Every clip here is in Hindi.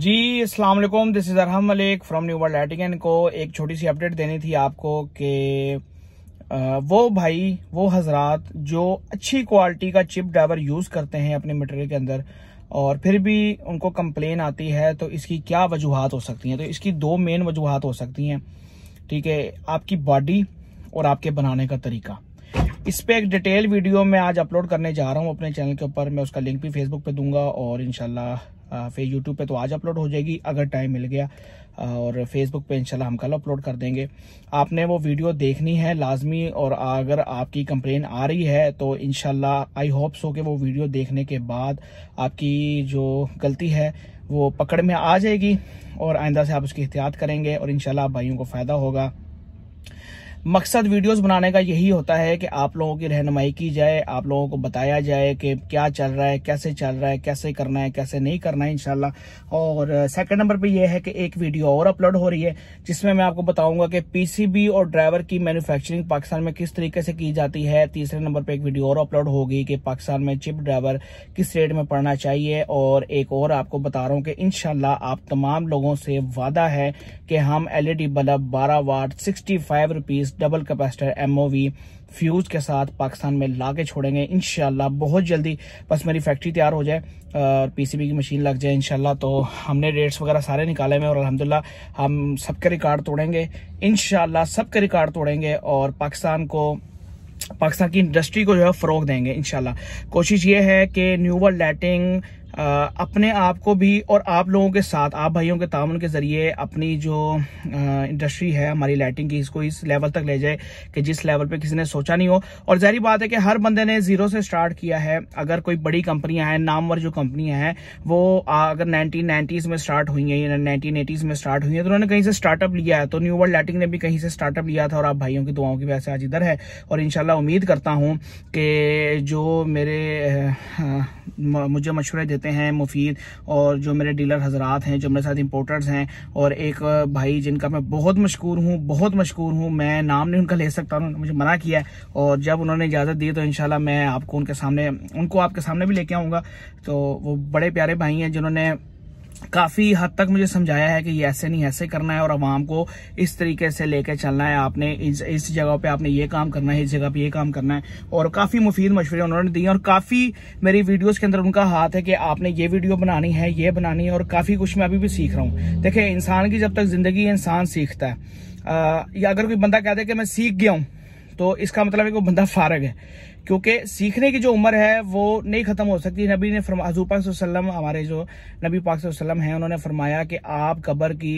जी अस्सलाम वालेकुम this is Arham Malik from new world एटिकन को एक छोटी सी अपडेट देनी थी आपको कि वो भाई वो हजरात जो अच्छी क्वालिटी का चिप ड्राइवर यूज़ करते हैं अपने मटेरियल के अंदर और फिर भी उनको कंप्लेन आती है तो इसकी क्या वजूहत हो सकती हैं तो इसकी दो मेन वजूहत हो सकती हैं ठीक है आपकी बॉडी और आपके बनाने का तरीका इस पर एक डिटेल वीडियो मैं आज अपलोड करने जा रहा हूँ अपने चैनल के ऊपर मैं उसका लिंक भी फेसबुक पे दूंगा और इनशाला फिर यूट्यूब पे तो आज अपलोड हो जाएगी अगर टाइम मिल गया और फेसबुक पे इंशाल्लाह हम कल अपलोड कर देंगे आपने वो वीडियो देखनी है लाजमी और अगर आपकी कंप्लेन आ रही है तो इंशाल्लाह आई होप सो कि वो वीडियो देखने के बाद आपकी जो गलती है वो पकड़ में आ जाएगी और आइंदा से आप उसकी एहतियात करेंगे और इंशाल्लाह भाइयों को फ़ायदा होगा मकसद वीडियोस बनाने का यही होता है कि आप लोगों की रहनुमाई की जाए आप लोगों को बताया जाए कि क्या चल रहा है कैसे चल रहा है कैसे करना है कैसे नहीं करना है इनशाला और सेकंड नंबर पे यह है कि एक वीडियो और अपलोड हो रही है जिसमें मैं आपको बताऊंगा कि पीसीबी और ड्राइवर की मैन्युफैक्चरिंग पाकिस्तान में किस तरीके से की जाती है तीसरे नंबर पर एक वीडियो और अपलोड होगी कि पाकिस्तान में चिप ड्राइवर किस रेट में पड़ना चाहिए और एक और आपको बता रहा हूँ कि इनशाला आप तमाम लोगों से वादा है कि हम डी e बल्ब बारह watt sixty five rupees double capacitor MOV fuse के साथ पाकिस्तान में ला के छोड़ेंगे इनशाला बहुत जल्दी बस मेरी फैक्ट्री तैयार हो जाए और पीसीबी की मशीन लग जाए इनशाला तो हमने रेट्स वगैरह सारे निकाले हुए और अलहमदिल्ला हम सबके रिकॉर्ड तोड़ेंगे इन सबके रिकॉर्ड तोड़ेंगे और पाकिस्तान को पाकिस्तान की इंडस्ट्री को जो है फ़रोग देंगे इनशाला कोशिश ये है कि न्यू वर्ल्ड लाइटिंग आ, अपने आप को भी और आप लोगों के साथ आप भाइयों के ताउन के ज़रिए अपनी जो इंडस्ट्री है हमारी लाइटिंग की इसको इस लेवल तक ले जाए कि जिस लेवल पे किसी ने सोचा नहीं हो और जहरी बात है कि हर बंदे ने ज़ीरो से स्टार्ट किया है अगर कोई बड़ी कंपनियां हैं नामवर जो कंपनियां हैं वो आ, अगर नाइनटीन नाइन्टीज़ में स्टार्ट हुई हैं या नाइनटीन एटीज़ में स्टार्ट हुई हैं तो उन्होंने कहीं से स्टार्टअप लिया है तो न्यू वर्ल्ड लाइटिंग ने भी कहीं से स्टार्टअप लिया था और आप भाइयों की दुआओं की वैसे आज इधर है और इन उम्मीद करता हूँ कि जो मेरे मुझे मशवरे देते हैं मुफीद और जो मेरे डीलर हजरात हैं जो मेरे साथ इम्पोर्टर्स हैं और एक भाई जिनका मैं बहुत मशहूर हूँ बहुत मशहूर हूँ मैं नाम नहीं उनका ले सकता उन्होंने मुझे मना किया है और जब उन्होंने इजाज़त दी तो इन मैं आपको उनके सामने उनको आपके सामने भी लेके आऊँगा तो वो बड़े प्यारे भाई हैं जिन्होंने काफ़ी हद तक मुझे समझाया है कि ये ऐसे नहीं ऐसे करना है और आवाम को इस तरीके से लेके चलना है आपने इस इस जगह पे आपने ये काम करना है इस जगह पे ये काम करना है और काफ़ी मुफीद मशवरे उन्होंने दिए और काफ़ी मेरी वीडियोस के अंदर उनका हाथ है कि आपने ये वीडियो बनानी है ये बनानी है और काफ़ी कुछ मैं अभी भी सीख रहा हूँ देखिये इंसान की जब तक ज़िंदगी इंसान सीखता है आ, या अगर कोई बंदा कहता है कि मैं सीख गया हूँ तो इसका मतलब है कि वो बंदा फारग है क्योंकि सीखने की जो उम्र है वो नहीं ख़त्म हो सकती नबी ने फरमा हजूपा हमारे जो नबी पाक सल्लम हैं उन्होंने फरमाया कि आप कब्र की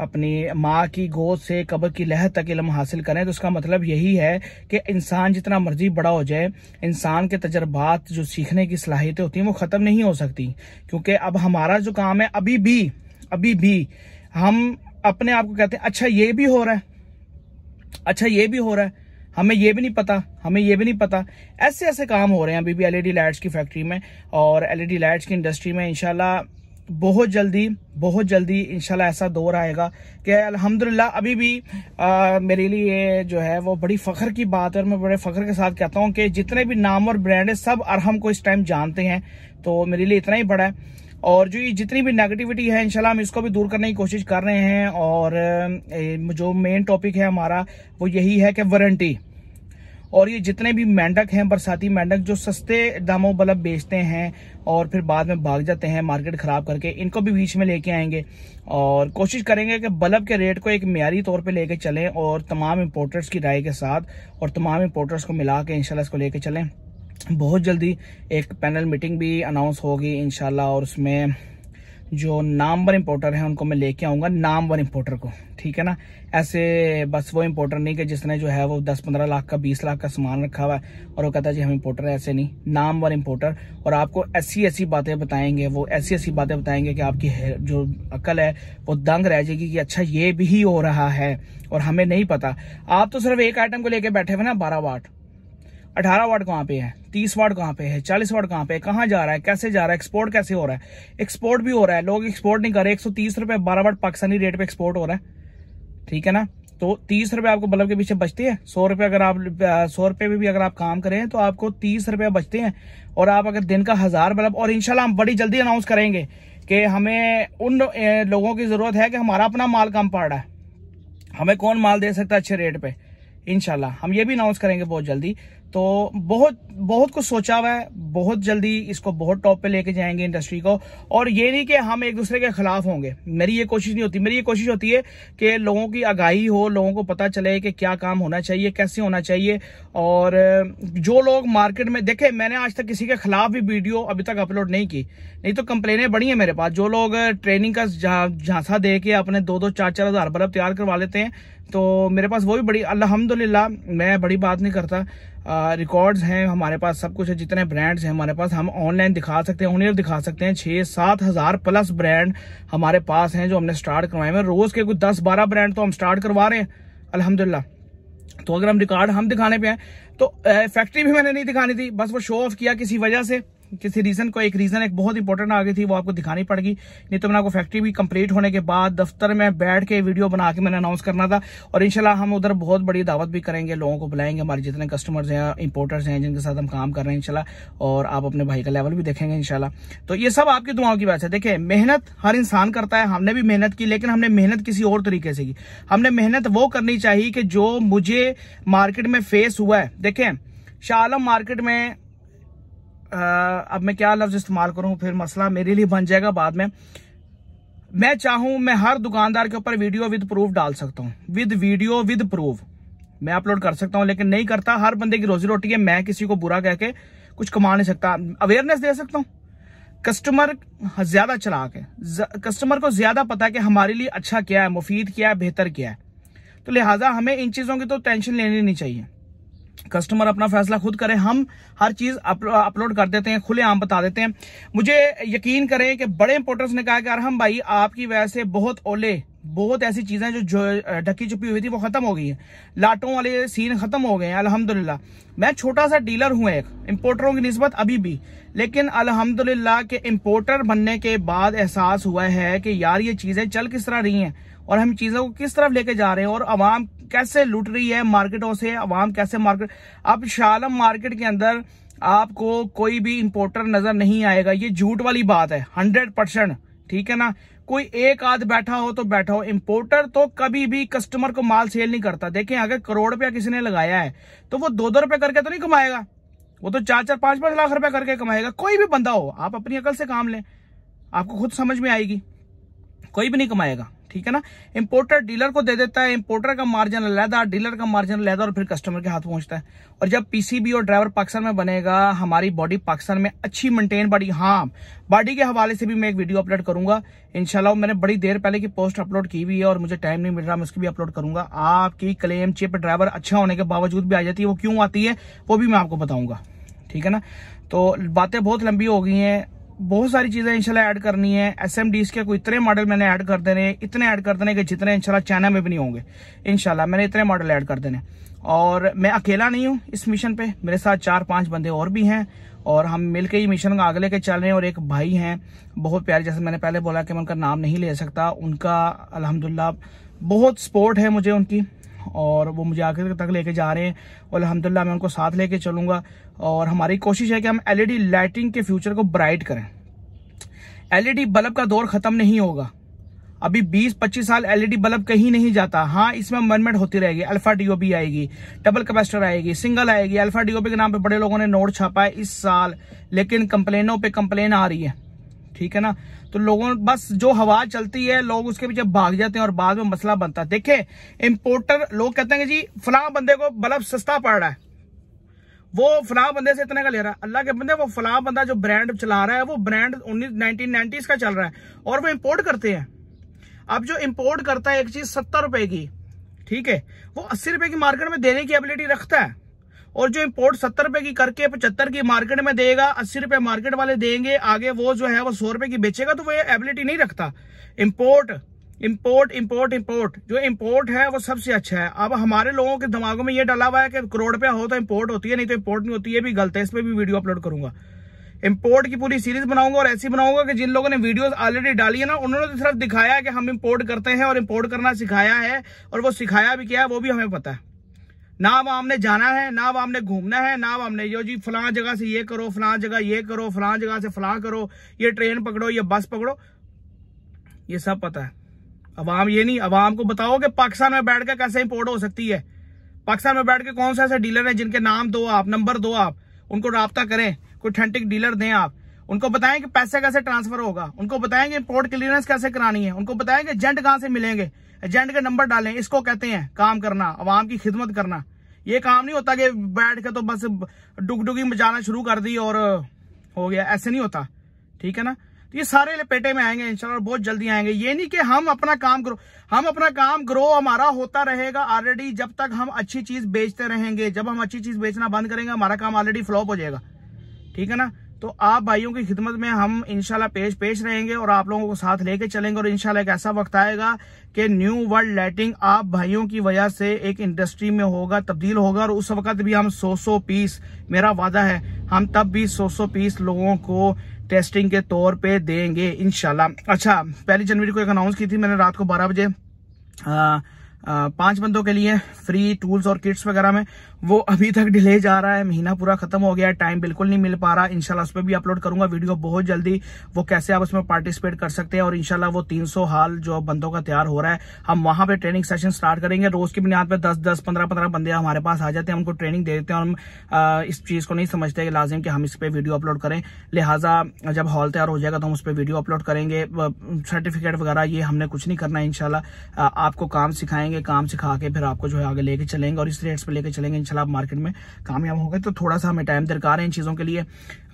अपनी माँ की गोद से कब्र की लहर तक इलम हासिल करें तो उसका मतलब यही है कि इंसान जितना मर्जी बड़ा हो जाए इंसान के तजर्बात जो सीखने की सलाहियतें होती हैं वो ख़त्म नहीं हो सकती क्योंकि अब हमारा जो काम है अभी भी अभी भी हम अपने आप को कहते हैं अच्छा ये भी हो रहा है अच्छा ये भी हो रहा है हमें ये भी नहीं पता हमें ये भी नहीं पता ऐसे ऐसे काम हो रहे हैं अभी भी एलईडी लाइट्स e की फैक्ट्री में और एलईडी लाइट्स e की इंडस्ट्री में इनशाला बहुत जल्दी बहुत जल्दी इंशाल्लाह ऐसा दौर आएगा कि अल्हम्दुलिल्लाह अभी भी आ, मेरे लिए जो है वो बड़ी फ़ख्र की बात है और मैं बड़े फ़ख्र के साथ कहता हूँ कि जितने भी नाम और ब्रांड है सब अरहम को इस टाइम जानते हैं तो मेरे लिए इतना ही बड़ा है और जो ये जितनी भी नेगेटिविटी है इंशाल्लाह हम इसको भी दूर करने की कोशिश कर रहे हैं और जो मेन टॉपिक है हमारा वो यही है कि वारंटी और ये जितने भी मेंढक हैं बरसाती मेंढक जो सस्ते दामों बल्ब बेचते हैं और फिर बाद में भाग जाते हैं मार्केट खराब करके इनको भी बीच में लेके आएंगे और कोशिश करेंगे कि बल्ब के रेट को एक म्यारी तौर पे लेके चलें और तमाम इम्पोर्टर्स की राय के साथ और तमाम इम्पोर्टर्स को मिला के इनशाला इसको लेके चलें बहुत जल्दी एक पैनल मीटिंग भी अनाउंस होगी इनशाला और उसमें जो नामवर इम्पोर्टर है उनको मैं लेके आऊंगा नाम वन इम्पोर्टर को ठीक है ना ऐसे बस वो इम्पोर्टर नहीं कि जिसने जो है वो दस पंद्रह लाख का बीस लाख का सामान रखा हुआ है और वो कहता है जी हम इम्पोर्टर ऐसे नहीं नाम वन इम्पोर्टर और आपको ऐसी ऐसी बातें बताएंगे वो ऐसी ऐसी बातें बताएंगे कि आपकी जो अकल है वो दंग रह जाएगी कि अच्छा ये भी हो रहा है और हमें नहीं पता आप तो सिर्फ एक आइटम को लेकर बैठे हुए ना बारह वाट अठारह वार्ड कहाँ पे है तीस वार्ड कहाँ पे है चालीस वार्ड कहाँ पे है कहाँ जा रहा है कैसे जा रहा है एक्सपोर्ट कैसे हो रहा है एक्सपोर्ट भी हो रहा है लोग एक्सपोर्ट नहीं कर रहे एक सौ तीस रुपये बारह वार्ड पाकिस्तानी रेट पे एक्सपोर्ट हो रहा है ठीक है ना तो तीस रुपये आपको बल्ब के पीछे बचते हैं सौ रुपये अगर आप सौ रुपये में भी अगर आप काम करें तो आपको तीस रुपये बचते हैं और आप अगर दिन का हज़ार बल्ब और इनशाला हम बड़ी जल्दी अनाउंस करेंगे कि हमें उन लोगों की ज़रूरत है कि हमारा अपना माल कम पड़ रहा है हमें कौन माल दे सकता है अच्छे रेट पर इनशाला हम ये भी अनाउंस करेंगे बहुत जल्दी तो बहुत बहुत कुछ सोचा हुआ है बहुत जल्दी इसको बहुत टॉप पे लेके जाएंगे इंडस्ट्री को और ये नहीं कि हम एक दूसरे के खिलाफ होंगे मेरी ये कोशिश नहीं होती मेरी ये कोशिश होती है कि लोगों की आगाही हो लोगों को पता चले कि क्या काम होना चाहिए कैसे होना चाहिए और जो लोग मार्केट में देखे मैंने आज तक किसी के खिलाफ भी वीडियो अभी तक अपलोड नहीं की नहीं तो कंप्लेनें बड़ी हैं मेरे पास जो लोग ट्रेनिंग का झांसा दे के अपने दो दो चार चार हज़ार बल्ब तैयार करवा लेते हैं तो मेरे पास वो भी बड़ी अलहमदुल्ला मैं बड़ी बात नहीं करता रिकॉर्ड्स हैं हमारे पास सब कुछ है जितने ब्रांड्स हैं हमारे पास हम ऑनलाइन दिखा सकते हैं ऑनलाइन दिखा सकते हैं छः सात हज़ार प्लस ब्रांड हमारे पास हैं जो हमने स्टार्ट करवाए हैं रोज़ के कुछ दस बारह ब्रांड तो हम स्टार्ट करवा रहे हैं अलहमदिल्ला तो अगर हम रिकॉर्ड हम दिखाने पे हैं तो फैक्ट्री भी मैंने नहीं दिखानी थी बस वो शो ऑफ किया किसी वजह से किसी रीजन को एक रीजन एक बहुत इंपॉर्टेंट आ गई थी वो आपको दिखानी पड़ेगी नहीं तो मैंने आपको फैक्ट्री भी कंप्लीट होने के बाद दफ्तर में बैठ के वीडियो बना के मैंने अनाउंस करना था और इनशाला हम उधर बहुत बड़ी दावत भी करेंगे लोगों को बुलाएंगे हमारे जितने कस्टमर्स हैं इंपोर्टर्स हैं जिनके साथ हम काम कर रहे हैं इनशाला और आप अपने भाई का लेवल भी देखेंगे इनशाला तो ये सब आपकी दुआओं की वजह से देखिये मेहनत हर इंसान करता है हमने भी मेहनत की लेकिन हमने मेहनत किसी और तरीके से की हमने मेहनत वो करनी चाहिए कि जो मुझे मार्केट में फेस हुआ है देखें शाह आलम मार्केट में अब मैं क्या लफ्ज़ इस्तेमाल करूं फिर मसला मेरे लिए बन जाएगा बाद में मैं चाहूं मैं हर दुकानदार के ऊपर वीडियो विद प्रूफ डाल सकता हूं विद वीडियो विद प्रूफ मैं अपलोड कर सकता हूं लेकिन नहीं करता हर बंदे की रोजी रोटी है मैं किसी को बुरा कह के कुछ कमा नहीं सकता अवेयरनेस दे सकता हूँ कस्टमर ज्यादा चलाक है कस्टमर को ज्यादा पता है कि हमारे लिए अच्छा क्या है मुफीद क्या है बेहतर क्या है तो लिहाजा हमें इन चीजों की तो टेंशन लेनी नहीं चाहिए कस्टमर अपना फैसला खुद करे हम हर चीज अपलोड कर देते हैं खुले आम बता देते हैं मुझे यकीन करें कि बड़े इंपोर्टर्स ने कहा कि हम भाई आपकी वजह से बहुत ओले बहुत ऐसी चीजें जो ढकी छुपी हुई थी वो खत्म हो गई है लाटों वाले सीन खत्म हो गए हैं अल्हम्दुलिल्लाह मैं छोटा सा डीलर हूं एक इम्पोर्टरों की नस्बत अभी भी लेकिन अल्हम्दुलिल्लाह के इम्पोर्टर बनने के बाद एहसास हुआ है कि यार ये चीजें चल किस तरह रही हैं और हम चीजों को किस तरफ लेके जा रहे हैं और आवाम कैसे लुट रही है मार्केटों से अवाम कैसे मार्केट अब शालम मार्केट के अंदर आपको कोई भी इंपोर्टर नजर नहीं आएगा ये झूठ वाली बात है हंड्रेड परसेंट ठीक है ना कोई एक आध बैठा हो तो बैठा हो इम्पोर्टर तो कभी भी कस्टमर को माल सेल नहीं करता देखें अगर करोड़ रुपया किसी ने लगाया है तो वो दो दो रुपए करके तो नहीं कमाएगा वो तो चार चार पांच पांच लाख रुपए करके कमाएगा कोई भी बंदा हो आप अपनी अकल से काम लें आपको खुद समझ में आएगी कोई भी नहीं कमाएगा ठीक है ना इंपोर्टर डीलर को दे देता है इम्पोर्टर का मार्जिन अलहदा डीलर का मार्जिन लैदा और फिर कस्टमर के हाथ पहुंचता है और जब पीसीबी और ड्राइवर पाकिस्तान में बनेगा हमारी बॉडी पाकिस्तान में अच्छी मेंटेन बॉडी हाँ बॉडी के हवाले से भी मैं एक वीडियो अपलोड करूंगा इनशाला मैंने बड़ी देर पहले की पोस्ट अपलोड की हुई है और मुझे टाइम नहीं मिल रहा मैं उसकी भी अपलोड करूंगा आपकी क्लेम चिप ड्राइवर अच्छा होने के बावजूद भी आ जाती है वो क्यों आती है वो भी मैं आपको बताऊंगा ठीक है ना तो बातें बहुत लंबी हो गई हैं बहुत सारी चीजें इंशाल्लाह ऐड करनी है एस एम डीज के कोई इतने मॉडल मैंने ऐड कर देने इतने ऐड कर देने कि जितने इंशाल्लाह चाइना में भी नहीं होंगे इंशाल्लाह मैंने इतने मॉडल ऐड कर देने और मैं अकेला नहीं हूँ इस मिशन पे मेरे साथ चार पांच बंदे और भी हैं और हम मिलके ही मिशन का आगे लेके चल रहे हैं और एक भाई हैं बहुत प्यारे जैसे मैंने पहले बोला कि मैं उनका नाम नहीं ले सकता उनका अलहमदुल्ला बहुत सपोर्ट है मुझे उनकी और वो मुझे आखिर तक लेके जा रहे हैं और अलहमदिल्ला मैं उनको साथ लेके चलूंगा और हमारी कोशिश है कि हम एलईडी लाइटिंग e के फ्यूचर को ब्राइट करें एलईडी बल्ब e का दौर ख़त्म नहीं होगा अभी 20-25 साल एलईडी बल्ब e कहीं नहीं जाता हाँ इसमें अमेंडमेंट होती रहेगी अल्फा डीओबी आएगी डबल कैपेसिटर आएगी सिंगल आएगी अल्फा डीओबी के नाम पे बड़े लोगों ने नोट छापा है इस साल लेकिन कंप्लेनों पे कंप्लेन आ रही है ठीक है ना तो लोगों बस जो हवा चलती है लोग उसके पीछे भाग जाते हैं और बाद में मसला बनता है देखे इम्पोर्टर लोग कहते हैं कि जी फला बंदे को बल्ब सस्ता पड़ रहा है वो फला बंदे से इतने का ले रहा है अल्लाह के बंदे वो फला बंदा जो ब्रांड चला रहा है वो ब्रांड उन्नीस नाइनटीन का चल रहा है और वो इम्पोर्ट करते हैं अब जो इम्पोर्ट करता है एक चीज सत्तर रुपए की ठीक है वो अस्सी रुपए की मार्केट में देने की एबिलिटी रखता है और जो इम्पोर्ट सत्तर रुपए की करके पचहत्तर की मार्केट में देगा अस्सी रुपए मार्केट वाले देंगे आगे वो जो है वो सौ रुपए की बेचेगा तो वो एबिलिटी नहीं रखता इम्पोर्ट इम्पोर्ट इम्पोर्ट इम्पोर्ट जो इम्पोर्ट है वो सबसे अच्छा है अब हमारे लोगों के दिमागों में ये डाला हुआ है कि करोड़ रुपया हो तो इम्पोर्ट होती है नहीं तो इम्पोर्ट नहीं होती है भी गलत है इस पर भी वीडियो अपलोड करूंगा इम्पोर्ट की पूरी सीरीज बनाऊंगा और ऐसी बनाऊंगा कि जिन लोगों ने वीडियोस ऑलरेडी डाली है ना उन्होंने तो सिर्फ दिखाया है कि हम इम्पोर्ट करते हैं और इम्पोर्ट करना सिखाया है और वो सिखाया भी क्या है वो भी हमें पता है ना वहां हमने जाना है ना वहां हमने घूमना है ना हमने यो जी फलां जगह से ये करो फलां जगह ये करो फलां जगह से फलां करो ये ट्रेन पकड़ो ये बस पकड़ो ये सब पता है अवाम ये नहीं अवाम को बताओ कि पाकिस्तान में बैठ कर कैसे इंपोर्ट हो सकती है पाकिस्तान में बैठ के कौन से ऐसे डीलर है जिनके नाम दो आप नंबर दो आप उनको रबता करें कोई ठंटिक डीलर दें आप उनको बताएं कि पैसे कैसे ट्रांसफर होगा उनको बताएं कि इंपोर्ट क्लियरेंस कैसे करानी है उनको बताएं कि एजेंट कहाँ से मिलेंगे एजेंट के नंबर डालें इसको कहते हैं काम करना आवाम की खिदमत करना ये काम नहीं होता कि बैठ के तो बस डुग डुगी मचाना शुरू कर दी और हो गया ऐसे नहीं होता ठीक है ना तो ये सारे लपेटे में आएंगे इंशाल्लाह बहुत जल्दी आएंगे ये नहीं कि हम अपना काम ग्रो हम अपना काम ग्रो हमारा होता रहेगा ऑलरेडी जब तक हम अच्छी चीज बेचते रहेंगे जब हम अच्छी चीज बेचना बंद करेंगे हमारा काम ऑलरेडी फ्लॉप हो जाएगा ठीक है ना तो आप भाइयों की खिदमत में हम इनशाला पेश पेश रहेंगे और आप लोगों को साथ लेके चलेंगे और इनशाला एक ऐसा वक्त आएगा कि न्यू वर्ल्ड लाइटिंग आप भाइयों की वजह से एक इंडस्ट्री में होगा तब्दील होगा और उस वक्त भी हम 100-100 पीस मेरा वादा है हम तब भी 100-100 पीस लोगों को टेस्टिंग के तौर पे देंगे इनशाला अच्छा पहली जनवरी को एक अनाउंस की थी मैंने रात को बारह बजे पांच बंदों के लिए फ्री टूल्स और किट्स वगैरह में वो अभी तक डिले जा रहा है महीना पूरा खत्म हो गया है टाइम बिल्कुल नहीं मिल पा रहा इंशाल्लाह उस पर भी अपलोड करूंगा वीडियो बहुत जल्दी वो कैसे आप उसमें पार्टिसिपेट कर सकते हैं और इंशाल्लाह वो 300 हाल जो बंदों का तैयार हो रहा है हम वहां पर ट्रेनिंग सेशन स्टार्ट करेंगे रोज की बुनियाद पर दस दस पंद्रह पंद्रह बंदे हमारे पास आ जाते हैं उनको ट्रेनिंग दे देते हैं और हम इस चीज को नहीं समझते लाजिम कि हम इस पर वीडियो अपलोड करें लिहाजा जब हॉल तैयार हो जाएगा तो हम उस पर वीडियो अपलोड करेंगे सर्टिफिकेट वगैरह ये हमने कुछ नहीं करना है इनशाला आपको काम सिखाएंगे जाएंगे काम सिखा के फिर आपको जो है आगे लेके चलेंगे और इस रेट्स पे लेके चलेंगे इंशाल्लाह आप मार्केट में कामयाब होंगे तो थोड़ा सा हमें टाइम दरकार है इन चीज़ों के लिए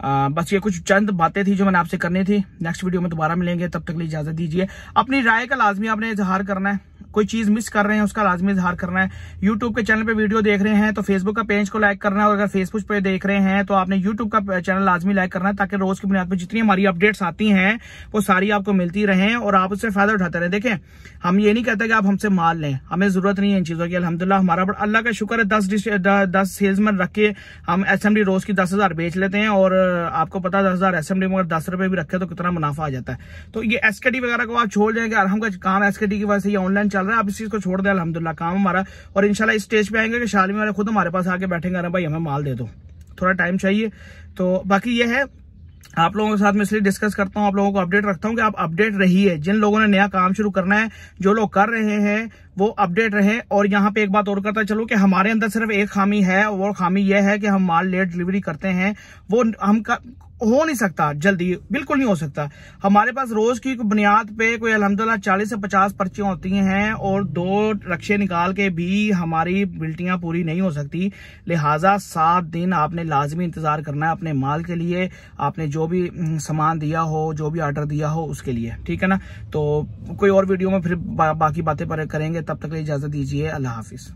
आ, बस ये कुछ चंद बातें थी जो मैंने आपसे करनी थी नेक्स्ट वीडियो में दोबारा मिलेंगे तब तक इजाज़त दीजिए अपनी राय का लाजमी आपने इजहार करना है कोई चीज़ मिस कर रहे हैं उसका लाजमी इजहार करना है यूट्यूब के चैनल पे वीडियो देख रहे हैं तो फेसबुक का पेज को लाइक करना है और अगर फेसबुक पे देख रहे हैं तो आपने यूट्यूब का चैनल लाजमी लाइक करना है ताकि रोज़ की बुनियाद पर जितनी हमारी अपडेट्स आती हैं वो सारी आपको मिलती रहे और आप उससे फ़ायदा उठाते रहे देखें हम ये नहीं कहते कि आप हमसे माल लें हमें ज़रूरत नहीं है इन चीज़ों की अलहमदिल्ला हमारा बड़ा अल्लाह का शुक्र है दस डिस्ट दस सेल्समैन रख के हम एस एम डी रोज़ की दस हज़ार बेच लेते हैं और आपको पता है दस हज़ार एस एम डी मगर दस रुपये भी रखे तो कितना मुनाफा आ जाता है तो ये एस के डी वगैरह को आप छोड़ देंगे अरहम का काम एस के डी की वजह से ऑनलाइन चल रहा है आप इस चीज़ को छोड़ दें अलहमदिल्ला काम हमारा और इनशाला इस स्टेज पे आएंगे कि शालमी वाले खुद हमारे पास आके बैठेंगे अरे भाई हमें माल दे दो थोड़ा टाइम चाहिए तो बाकी ये है आप लोगों के साथ मैं इसलिए डिस्कस करता हूँ आप लोगों को अपडेट रखता हूँ कि आप अपडेट रहिए जिन लोगों ने नया काम शुरू करना है जो लोग कर रहे हैं वो अपडेट रहे और यहाँ पे एक बात और करता चलो कि हमारे अंदर सिर्फ एक खामी है और खामी यह है कि हम माल लेट डिलीवरी करते हैं वो हम हो नहीं सकता जल्दी बिल्कुल नहीं हो सकता हमारे पास रोज की बुनियाद पे कोई अलहमदुल्ला चालीस से पचास पर्चियां होती हैं और दो रक्षे निकाल के भी हमारी बिल्टियां पूरी नहीं हो सकती लिहाजा सात दिन आपने लाजमी इंतजार करना है अपने माल के लिए आपने जो भी सामान दिया हो जो भी ऑर्डर दिया हो उसके लिए ठीक है ना तो कोई और वीडियो में फिर बा, बाकी बातें पर करेंगे तब तक इजाजत दीजिए अल्लाह हाफिज़